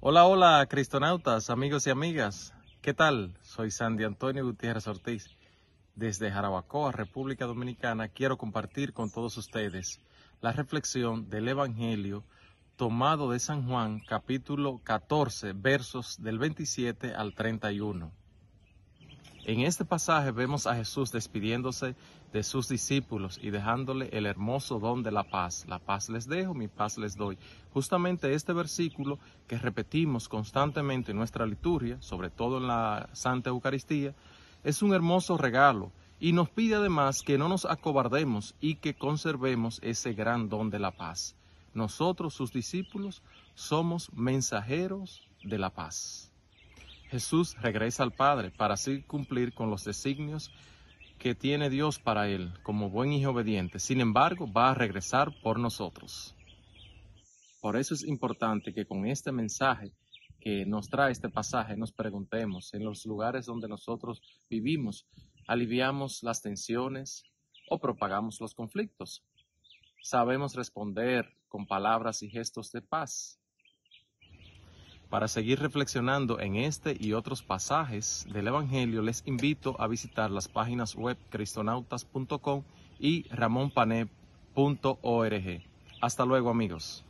Hola, hola, cristonautas, amigos y amigas. ¿Qué tal? Soy Sandy Antonio Gutiérrez Ortiz. Desde Jarabacoa, República Dominicana, quiero compartir con todos ustedes la reflexión del Evangelio tomado de San Juan, capítulo 14, versos del 27 al 31. En este pasaje vemos a Jesús despidiéndose de sus discípulos y dejándole el hermoso don de la paz. La paz les dejo, mi paz les doy. Justamente este versículo que repetimos constantemente en nuestra liturgia, sobre todo en la Santa Eucaristía, es un hermoso regalo y nos pide además que no nos acobardemos y que conservemos ese gran don de la paz. Nosotros, sus discípulos, somos mensajeros de la paz. Jesús regresa al Padre para así cumplir con los designios que tiene Dios para él como buen hijo obediente. Sin embargo, va a regresar por nosotros. Por eso es importante que con este mensaje que nos trae este pasaje nos preguntemos en los lugares donde nosotros vivimos, aliviamos las tensiones o propagamos los conflictos. Sabemos responder con palabras y gestos de paz. Para seguir reflexionando en este y otros pasajes del Evangelio, les invito a visitar las páginas web cristonautas.com y ramonpanet.org. Hasta luego amigos.